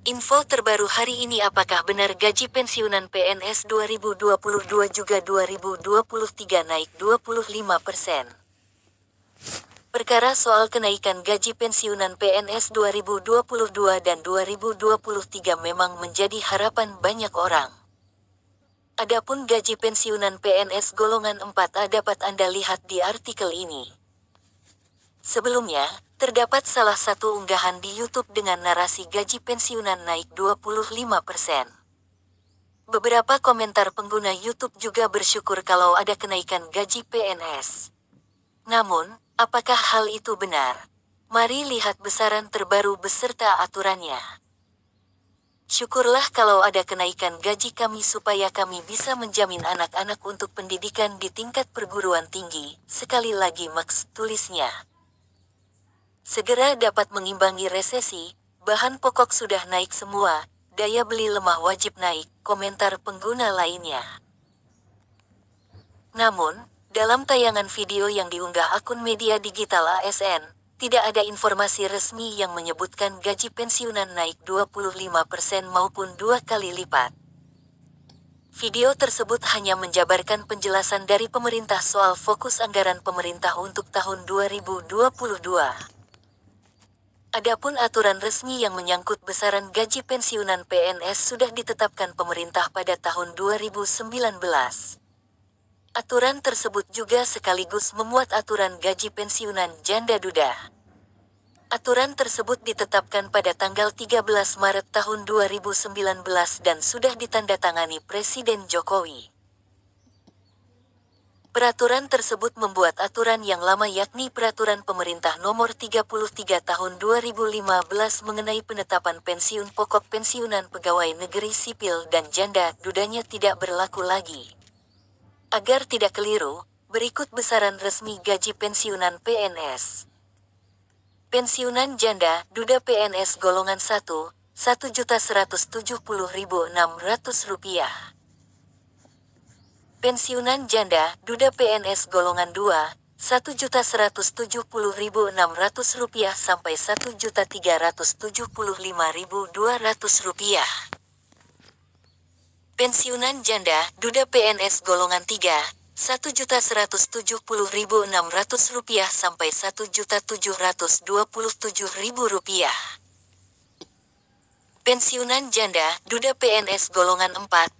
Info terbaru hari ini apakah benar gaji pensiunan PNS 2022 juga 2023 naik 25 persen? Perkara soal kenaikan gaji pensiunan PNS 2022 dan 2023 memang menjadi harapan banyak orang. Adapun gaji pensiunan PNS golongan 4A dapat Anda lihat di artikel ini. Sebelumnya, Terdapat salah satu unggahan di YouTube dengan narasi gaji pensiunan naik 25%. persen. Beberapa komentar pengguna YouTube juga bersyukur kalau ada kenaikan gaji PNS. Namun, apakah hal itu benar? Mari lihat besaran terbaru beserta aturannya. Syukurlah kalau ada kenaikan gaji kami supaya kami bisa menjamin anak-anak untuk pendidikan di tingkat perguruan tinggi. Sekali lagi Max tulisnya segera dapat mengimbangi resesi, bahan pokok sudah naik semua, daya beli lemah wajib naik, komentar pengguna lainnya. Namun, dalam tayangan video yang diunggah akun media digital ASN, tidak ada informasi resmi yang menyebutkan gaji pensiunan naik 25% maupun dua kali lipat. Video tersebut hanya menjabarkan penjelasan dari pemerintah soal fokus anggaran pemerintah untuk tahun 2022. Adapun aturan resmi yang menyangkut besaran gaji pensiunan PNS sudah ditetapkan pemerintah pada tahun 2019. Aturan tersebut juga sekaligus memuat aturan gaji pensiunan janda duda. Aturan tersebut ditetapkan pada tanggal 13 Maret tahun 2019 dan sudah ditandatangani Presiden Jokowi. Peraturan tersebut membuat aturan yang lama yakni Peraturan Pemerintah Nomor 33 Tahun 2015 mengenai penetapan pensiun pokok pensiunan pegawai negeri sipil dan janda dudanya tidak berlaku lagi. Agar tidak keliru, berikut besaran resmi gaji pensiunan PNS. Pensiunan janda duda PNS golongan 1, Rp1.170.600. Pensiunan janda, duda PNS golongan 2, Rp1.170.600 sampai Rp1.375.200. Pensiunan janda, duda PNS golongan 3, Rp1.170.600 sampai Rp1.727.000. Pensiunan janda, duda PNS golongan 4,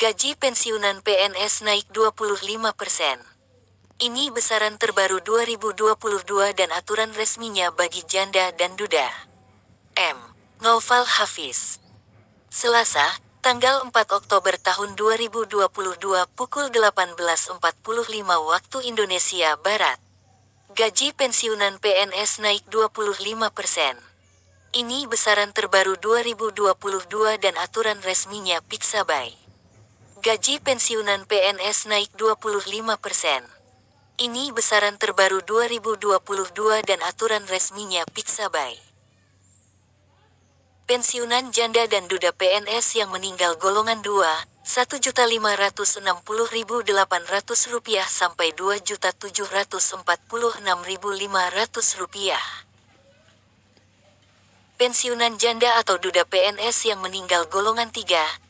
Gaji pensiunan PNS naik 25 persen. Ini besaran terbaru 2022 dan aturan resminya bagi janda dan duda. M. Noval Hafiz. Selasa, tanggal 4 Oktober tahun 2022 pukul 18.45 waktu Indonesia Barat. Gaji pensiunan PNS naik 25 persen. Ini besaran terbaru 2022 dan aturan resminya Pixabay. Gaji pensiunan PNS naik 25 persen. Ini besaran terbaru 2022 dan aturan resminya Pixabay. Pensiunan janda dan duda PNS yang meninggal golongan 2, Rp1.560.800 sampai Rp2.746.500 pensiunan janda atau duda PNS yang meninggal golongan 3,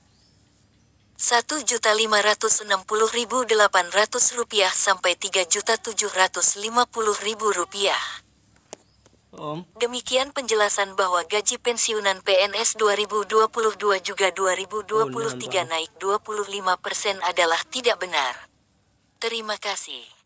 1.560.800 rupiah sampai 3.750.000 rupiah. Om. Demikian penjelasan bahwa gaji pensiunan PNS 2022 juga 2023 oh, iya, naik 25% adalah tidak benar. Terima kasih.